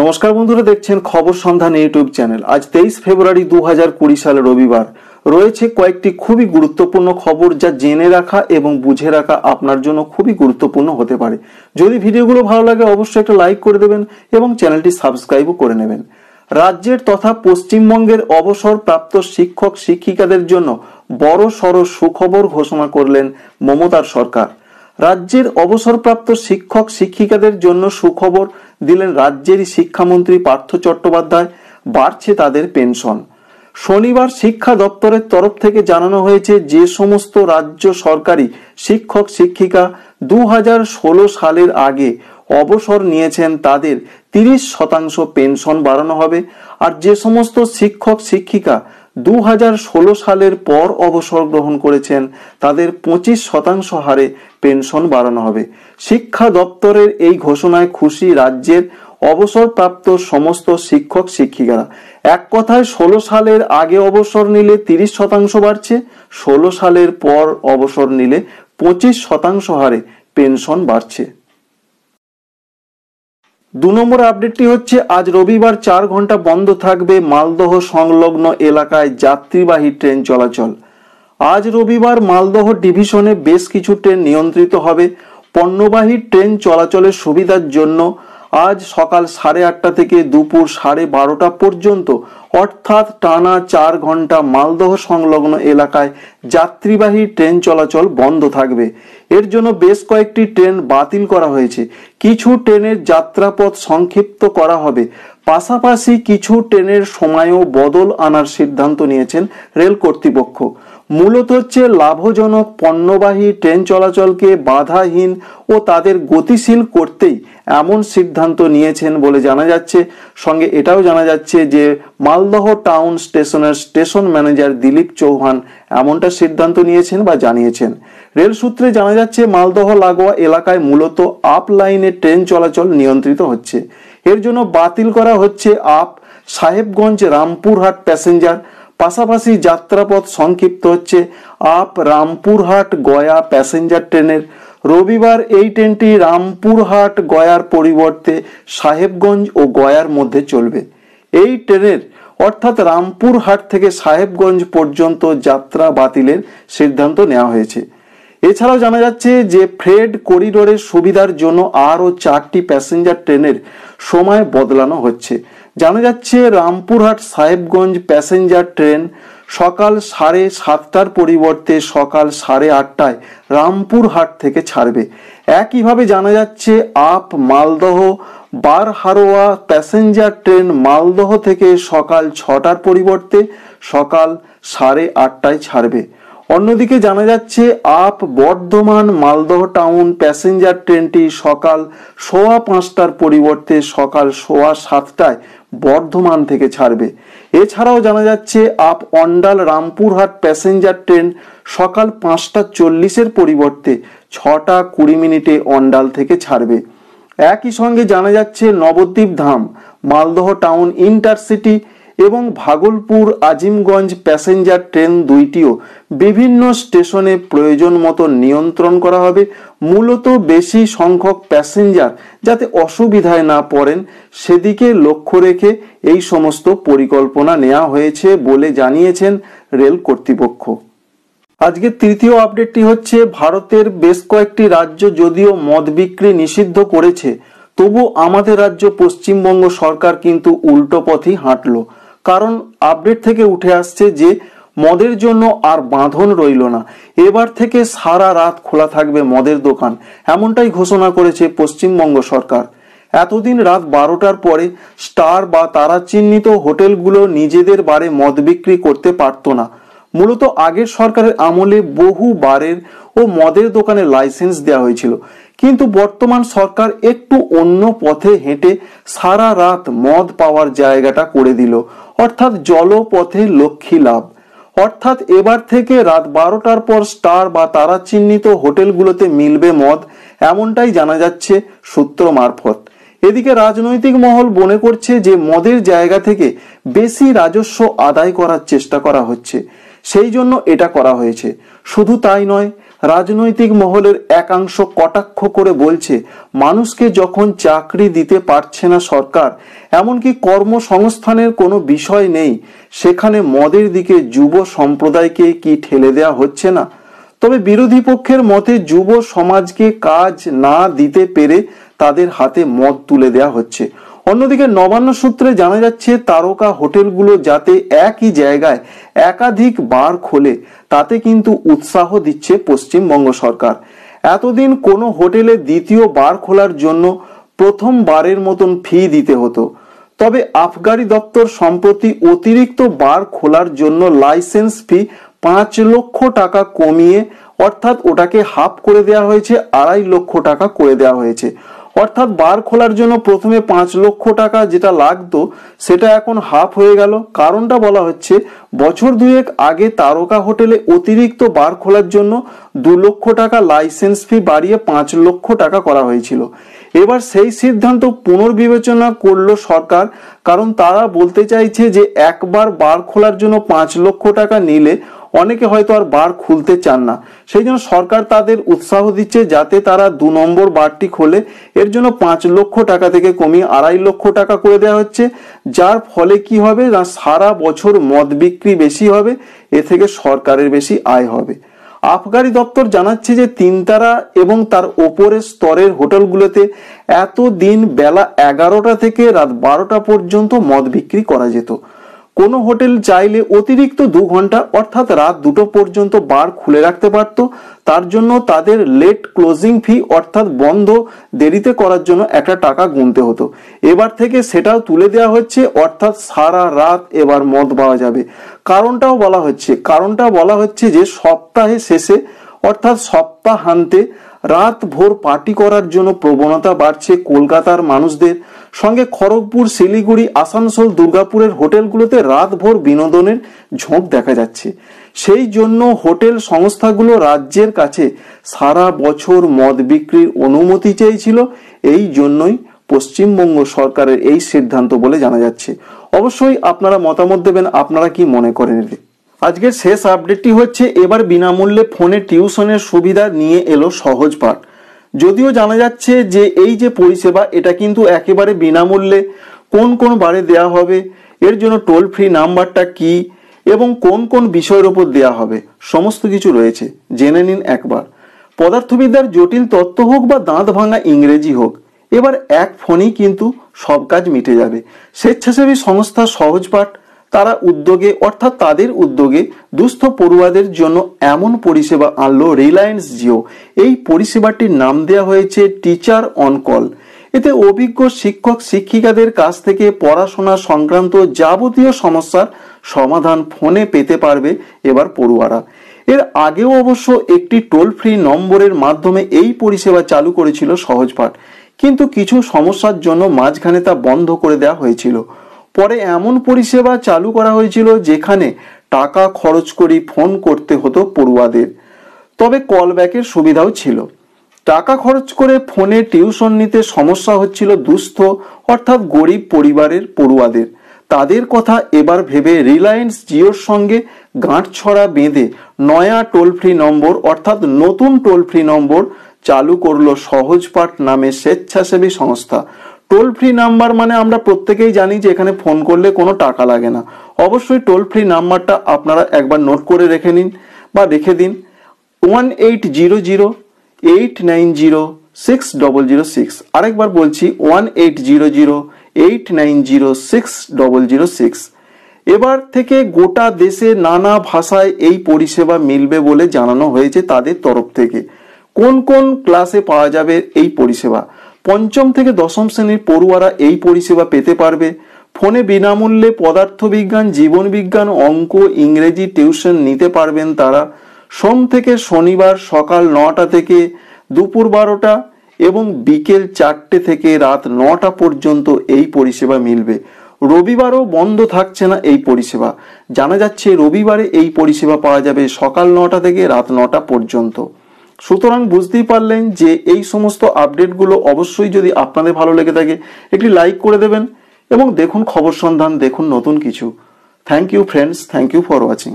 নমস্কার বন্ধুরা দেখছেন খবর সন্ধান ইউটিউব চ্যানেল আজ তেইশ ফেব্রুয়ারি দু হাজার কুড়ি সাল রবিবার রয়েছে কয়েকটি খুবই গুরুত্বপূর্ণ খবর যা জেনে রাখা এবং বুঝে রাখা আপনার জন্য খুবই গুরুত্বপূর্ণ হতে পারে যদি ভিডিওগুলো ভালো লাগে অবশ্যই একটা লাইক করে দেবেন এবং চ্যানেলটি সাবস্ক্রাইবও করে নেবেন রাজ্যের তথা পশ্চিমবঙ্গের অবসরপ্রাপ্ত শিক্ষক শিক্ষিকাদের জন্য বড় সড় সুখবর ঘোষণা করলেন মমতার সরকার রাজ্যের অবসরপ্রাপ্ত শিক্ষক শিক্ষিকাদের জন্য সুখবর দিলেন রাজ্যেরই শিক্ষামন্ত্রী পার্থ চট্টোপাধ্যায় বাড়ছে তাদের পেনশন শনিবার শিক্ষা দপ্তরের তরফ থেকে জানানো হয়েছে যে সমস্ত রাজ্য সরকারি শিক্ষক শিক্ষিকা দু সালের আগে অবসর নিয়েছেন তাদের তিরিশ শতাংশ পেনশন বাড়ানো হবে আর যে সমস্ত শিক্ষক শিক্ষিকা দু সালের পর অবসর গ্রহণ করেছেন তাদের পঁচিশ শতাংশ হারে পেনশন বাড়ানো হবে শিক্ষা দপ্তরের এই ঘোষণায় খুশি রাজ্যের অবসরপ্রাপ্ত সমস্ত শিক্ষক শিক্ষিকারা এক কথায় ষোলো সালের আগে অবসর নিলে তিরিশ শতাংশ বাড়ছে ষোলো সালের পর অবসর নিলে পঁচিশ শতাংশ হারে পেনশন বাড়ছে দু নম্বর আপডেটটি হচ্ছে আজ রবিবার চার ঘন্টা বন্ধ থাকবে মালদহ সংলগ্ন এলাকায় যাত্রীবাহী ট্রেন চলাচল আজ রবিবার মালদহ ডিভিশনে বেশ কিছু ট্রেন নিয়ন্ত্রিত হবে পণ্যবাহী ট্রেন চলাচলের সুবিধার জন্য আজ সকাল সাড়ে আটটা থেকে দুপুর সাড়ে বারোটা পর্যন্ত অর্থাৎ টানা চার ঘন্টা মালদহ সংলগ্ন এলাকায় যাত্রীবাহী ট্রেন চলাচল বন্ধ থাকবে এর জন্য বেশ কয়েকটি ট্রেন বাতিল করা হয়েছে কিছু ট্রেনের যাত্রাপথ সংক্ষিপ্ত করা হবে পাশাপাশি কিছু ট্রেনের সময়ও বদল আনার সিদ্ধান্ত নিয়েছেন রেল কর্তৃপক্ষ মূলত হচ্ছে লাভজনক পণ্যবাহী ট্রেন চলাচলকে বাধাহীন ও তাদের গতিশীল করতেই এমন সিদ্ধান্ত নিয়েছেন বলে জানা যাচ্ছে সঙ্গে এটাও জানা যাচ্ছে যে মালদহ টাউন স্টেশনের স্টেশন ম্যানেজার দিলীপ চৌহান এমনটা সিদ্ধান্ত নিয়েছেন বা জানিয়েছেন রেল সূত্রে জানা যাচ্ছে মালদহ লাগোয়া এলাকায় মূলত আপ লাইনে ট্রেন চলাচল নিয়ন্ত্রিত হচ্ছে এর জন্য বাতিল করা হচ্ছে আপ সাহেবগঞ্জ রামপুরহাট প্যাসেঞ্জার পাশাপাশি যাত্রাপথ সংক্ষিপ্ত হচ্ছে আপ রামপুরহাট গয়া প্যাসেঞ্জার ট্রেনের রবিবার এই ট্রেনটি রামপুরহাট গয়ার পরিবর্তে সাহেবগঞ্জ ও গয়ার মধ্যে চলবে এই ট্রেনের অর্থাৎ রামপুরহাট থেকে সাহেবগঞ্জ পর্যন্ত যাত্রা বাতিলের সিদ্ধান্ত নেওয়া হয়েছে এছাড়াও জানা যাচ্ছে যে ফ্রেড করিডোরের সুবিধার জন্য আরও চারটি প্যাসেঞ্জার ট্রেনের সময় বদলানো হচ্ছে জানা যাচ্ছে রামপুরহাট সাহেবগঞ্জ প্যাসেঞ্জার ট্রেন সকাল সাড়ে সাতটার পরিবর্তে সকাল সাড়ে আটটায় রামপুরহাট থেকে ছাড়বে একইভাবে জানা যাচ্ছে up Malda Barharwa passenger train Malda থেকে সকাল ছটার পরিবর্তে সকাল সাড়ে আটটায় ছাড়বে অন্যদিকে জানা যাচ্ছে up Bardhaman Malda town passenger ট্রেনটি সকাল সোয়া পাঁচটার পরিবর্তে সকাল সোয়া সাতটায় বর্ধমান থেকে ছাড়বে এছাড়াও জানা যাচ্ছে up Andal Rampurhat passenger train সকাল পাঁচটা চল্লিশের পরিবর্তে ছটা কুড়ি মিনিটে অন্ডাল থেকে ছাড়বে একই সঙ্গে জানা যাচ্ছে নবদ্বীপ ধাম মালদহ টাউন ইন্টারসিটি এবং ভাগলপুর আজিমগঞ্জ প্যাসেঞ্জার ট্রেন দুইটিও বিভিন্ন স্টেশনে প্রয়োজন মতো নিয়ন্ত্রণ করা হবে মূলত বেশি সংখ্যক প্যাসেঞ্জার যাতে অসুবিধায় না পড়েন সেদিকে লক্ষ্য রেখে এই সমস্ত পরিকল্পনা নেওয়া হয়েছে বলে জানিয়েছেন রেল কর্তৃপক্ষ আজকে তৃতীয় আপডেটটি হচ্ছে ভারতের বেশ কয়েকটি রাজ্য যদিও মদ বিক্রি নিষিদ্ধ করেছে তবু আমাদের রাজ্য পশ্চিমবঙ্গ সরকার কিন্তু উল্টো পথই হাঁটলো কারণ আপডেট থেকে উঠে আসছে যে মদের জন্য আর বাঁধন রইল না এবার থেকে সারা রাত খোলা থাকবে মদের দোকান এমনটাই ঘোষণা করেছে পশ্চিমবঙ্গ সরকার এতদিন রাত বারোটার পরে স্টার বা তারা চিহ্নিত হোটেলগুলো নিজেদের বারে মদ বিক্রি করতে পারত না মূলত আগের সরকারের আমলে বহু বারের ও মদের দোকানে লাইসেন্স দেওয়া হয়েছিল কিন্তু বর্তমান সরকার একটু অন্য পথে হেঁটে সারা রাত মদ পাওয়ার জায়গাটা করে দিল অর্থাৎ জলপথে লক্ষ্মী লাভ অর্থাৎ এবার থেকে রাত বারোটার পর স্টার বা তারা চিহ্নিত হোটেলগুলোতে মিলবে মদ এমনটাই জানা যাচ্ছে সূত্র মারফত এদিকে রাজনৈতিক মহল মনে করছে যে মদের জায়গা থেকে বেশি রাজস্ব আদায় করার চেষ্টা করা হচ্ছে সেই জন্য এটা করা হয়েছে শুধু তাই নয় রাজনৈতিক মহলের একাংশ কটাক্ষ করে বলছে মানুষকে যখন চাকরি দিতে পারছে না সরকার এমনকি কর্মসংস্থানের কোনো বিষয় নেই সেখানে মদের দিকে যুব সম্প্রদায়কে কি ঠেলে দেওয়া হচ্ছে না তবে বিরোধী পক্ষের মতে যুব সমাজকে কাজ না দিতে পেরে তাদের হাতে মদ তুলে দেওয়া হচ্ছে অন্যদিকে নবান্ন সূত্রে জানা যাচ্ছে তারকা হোটেলগুলো যাতে একই জায়গায় একাধিক বার খোলে তাতে কিন্তু উৎসাহ দিচ্ছে পশ্চিমবঙ্গ সরকার এতদিন কোনো হোটেলে দ্বিতীয় বার খোলার জন্য প্রথম বারের মতন ফি দিতে হতো তবে আফগারি দপ্তর সম্প্রতি অতিরিক্ত বার খোলার জন্য লাইসেন্স ফি পাঁচ লক্ষ টাকা কমিয়ে অর্থাৎ ওটাকে হাফ করে দেওয়া হয়েছে আড়াই লক্ষ টাকা করে দেওয়া হয়েছে অর্থাৎ বার খোলার জন্য প্রথমে পাঁচ লক্ষ টাকা যেটা লাগতো সেটা এখন হাফ হয়ে গেল কারণটা বলা হচ্ছে বছর দুয়েক আগে তারকা হোটেলে অতিরিক্ত বার খোলার জন্য দু লক্ষ টাকা লাইসেন্স ফি বাড়িয়ে পাঁচ লক্ষ টাকা করা হয়েছিল এবার সেই সিদ্ধান্ত পুনর্বিবেচনা করলো সরকার কারণ তারা বলতে চাইছে যে একবার বার খোলার জন্য পাঁচ লক্ষ টাকা নিলে অনেকে হয়তো আর বার খুলতে চান না সেই জন্য সরকার তাদের উৎসাহ দিচ্ছে যাতে তারা দু নম্বর বারটি খোলে এর জন্য পাঁচ লক্ষ টাকা থেকে কমিয়ে আড়াই লক্ষ টাকা করে দেওয়া হচ্ছে যার ফলে কি হবে না সারা বছর মদ বিক্রি বেশি হবে এ থেকে সরকারের বেশি আয় হবে আফগারি দপ্তর জানাচ্ছে যে তিনতারা এবং তার ওপরের স্তরের হোটেলগুলোতে এত দিন বেলা এগারোটা থেকে রাত বারোটা পর্যন্ত মদ বিক্রি করা যেত কোনো হোটেল চাইলে অতিরিক্ত দু ঘন্টা অর্থাৎ রাত দুটো পর্যন্ত বার খুলে রাখতে পারত তার জন্য তাদের লেট ক্লোজিং ফি অর্থাৎ বন্ধ দেরিতে করার জন্য একটা টাকা গুনতে হতো এবার থেকে সেটাও তুলে দেওয়া হচ্ছে অর্থাৎ সারা রাত এবার মদ পাওয়া যাবে কারণটাও বলা হচ্ছে কারণটা বলা হচ্ছে যে সপ্তাহে শেষে অর্থাৎ সপ্তাহান্তে রাত ভোর পার্টি করার জন্য প্রবণতা বাড়ছে কলকাতার মানুষদের সঙ্গে খড়গপুর শিলিগুড়ি আসানসোল দুর্গাপুরের হোটেলগুলোতে ভোর বিনোদনের ঝোঁক দেখা যাচ্ছে সেই জন্য হোটেল সংস্থাগুলো রাজ্যের কাছে সারা বছর মদ বিক্রির অনুমতি চেয়েছিল এই জন্যই পশ্চিমবঙ্গ সরকারের এই সিদ্ধান্ত বলে জানা যাচ্ছে অবশ্যই আপনারা মতামত দেবেন আপনারা কি মনে করেন আজকের শেষ আপডেটটি হচ্ছে এবার বিনামূল্যে ফোনে টিউশনের সুবিধা নিয়ে এলো সহজ পাঠ যদিও জানা যাচ্ছে যে এই যে পরিষেবা এটা কিন্তু একেবারে বিনামূল্যে কোন কোন বারে দেয়া হবে এর জন্য টোল ফ্রি নাম্বারটা কি এবং কোন কোন বিষয়ের ওপর দেয়া হবে সমস্ত কিছু রয়েছে জেনে নিন একবার পদার্থবিদ্যার জটিল তত্ত্ব হোক বা দাঁত ভাঙা ইংরেজি হোক এবার এক ফোনেই কিন্তু সব কাজ মিটে যাবে স্বেচ্ছাসেবী সংস্থা সহজপাঠ তারা উদ্যোগে অর্থাৎ তাদের উদ্যোগে দুস্থ পড়ুয়াদের জন্য এমন পরিষেবা আনলো রিলায়েন্স জিও এই পরিষেবাটির নাম দেওয়া হয়েছে টিচার অন কল এতে অভিজ্ঞ শিক্ষক শিক্ষিকাদের কাছ থেকে পড়াশোনা সংক্রান্ত যাবতীয় সমস্যার সমাধান ফোনে পেতে পারবে এবার পড়ুয়ারা এর আগেও অবশ্য একটি টোল ফ্রি নম্বরের মাধ্যমে এই পরিষেবা চালু করেছিল সহজপাঠ কিন্তু কিছু সমস্যার জন্য মাঝখানে তা বন্ধ করে দেওয়া হয়েছিল পরে এমন পরিষেবা চালু করা হয়েছিল যেখানে টাকা খরচ করে ফোন করতে হতো পড়ুয়াদের তবে কলব্যাকের সুবিধাও ছিল টাকা খরচ করে ফোনে টিউশন নিতে সমস্যা হচ্ছিল দুস্থ অর্থাৎ গরিব পরিবারের পড়ুয়াদের তাদের কথা এবার ভেবে রিলায়েন্স জিওর সঙ্গে গাঁটছড়া বেঁধে নয়া টোল ফ্রি নম্বর অর্থাৎ নতুন টোল ফ্রি নম্বর চালু করলো সহজপাঠ নামে স্বেচ্ছাসেবী সংস্থা টোল ফ্রি নাম্বার মানে আমরা প্রত্যেকেই জানি যে এখানে ফোন করলে কোনো টাকা লাগে না অবশ্যই টোল ফ্রি নাম্বারটা আপনারা একবার নোট করে রেখে নিন বা রেখে দিন one eight zero zero eight nine zero six double zero six আরেকবার বলছি one eight zero zero eight nine zero six double zero six এবার থেকে গোটা দেশে নানা ভাষায় এই পরিষেবা মিলবে বলে জানানো হয়েছে তাদের তরফ থেকে কোন কোন ক্লাসে পাওয়া যাবে এই পরিষেবা পঞ্চম থেকে দশম শ্রেণীর পড়ুয়ারা এই পরিষেবা পেতে পারবে ফোনে বিনামূল্যে পদার্থবিজ্ঞান জীবনবিজ্ঞান অঙ্ক ইংরেজি টিউশন নিতে পারবেন তারা সোম থেকে শনিবার সকাল নটা থেকে দুপুর বারোটা এবং বিকেল চারটে থেকে রাত নটা পর্যন্ত এই পরিষেবা মিলবে রবিবারও বন্ধ থাকছে না এই পরিষেবা জানা যাচ্ছে রবিবারে এই পরিষেবা পাওয়া যাবে সকাল নটা থেকে রাত নটা পর্যন্ত সুতরাং বুঝতেই পারলেন যে এই সমস্ত আপডেটগুলো অবশ্যই যদি আপনাদের ভালো লেগে থাকে একটি লাইক করে দেবেন এবং দেখুন খবর সন্ধান দেখুন নতুন কিছু thank you friends thank you for watching